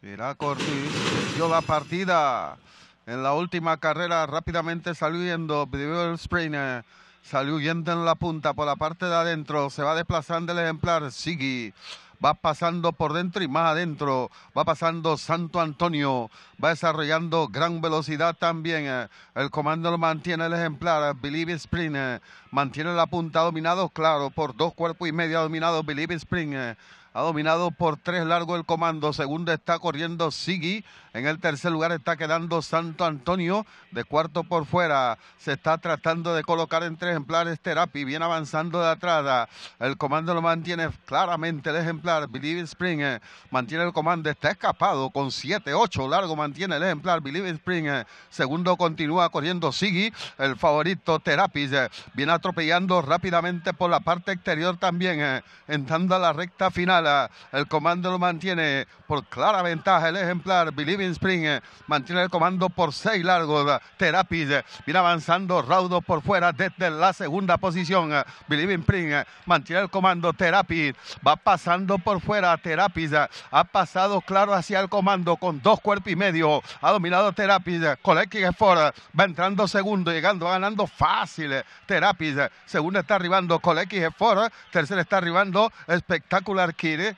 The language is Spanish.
Irá Corti, dio la partida en la última carrera, rápidamente saliendo, primero el salió huyendo en la punta por la parte de adentro, se va desplazando el ejemplar, Sigui va pasando por dentro y más adentro, va pasando Santo Antonio, va desarrollando gran velocidad también, eh, el comando lo mantiene el ejemplar, Believe Spring, mantiene la punta dominado, claro, por dos cuerpos y medio dominados, Believe Spring, ha dominado por tres largo el comando. Segundo está corriendo Sigui. En el tercer lugar está quedando Santo Antonio. De cuarto por fuera. Se está tratando de colocar en tres ejemplares Terapi. Viene avanzando de atrás. El comando lo mantiene claramente el ejemplar. Believe Spring eh, mantiene el comando. Está escapado con siete, ocho, Largo mantiene el ejemplar. Believe Spring. Eh, segundo continúa corriendo Sigui. El favorito Terapis. Eh. viene atropellando rápidamente por la parte exterior también. entrando a la recta final. Ah, el comando lo mantiene por clara ventaja el ejemplar. in Spring eh, mantiene el comando por seis largos. Ah, Terapis eh, viene avanzando raudo por fuera desde la segunda posición. Ah, in Spring eh, mantiene el comando. Terapis va pasando por fuera. Terapis ha pasado claro hacia el comando con dos cuerpos y medio. Ha dominado Terapis. Collecting Effort va entrando segundo, llegando, ganando fácil. Terapis. Segundo está arribando x for Tercero está arribando Espectacular கீழே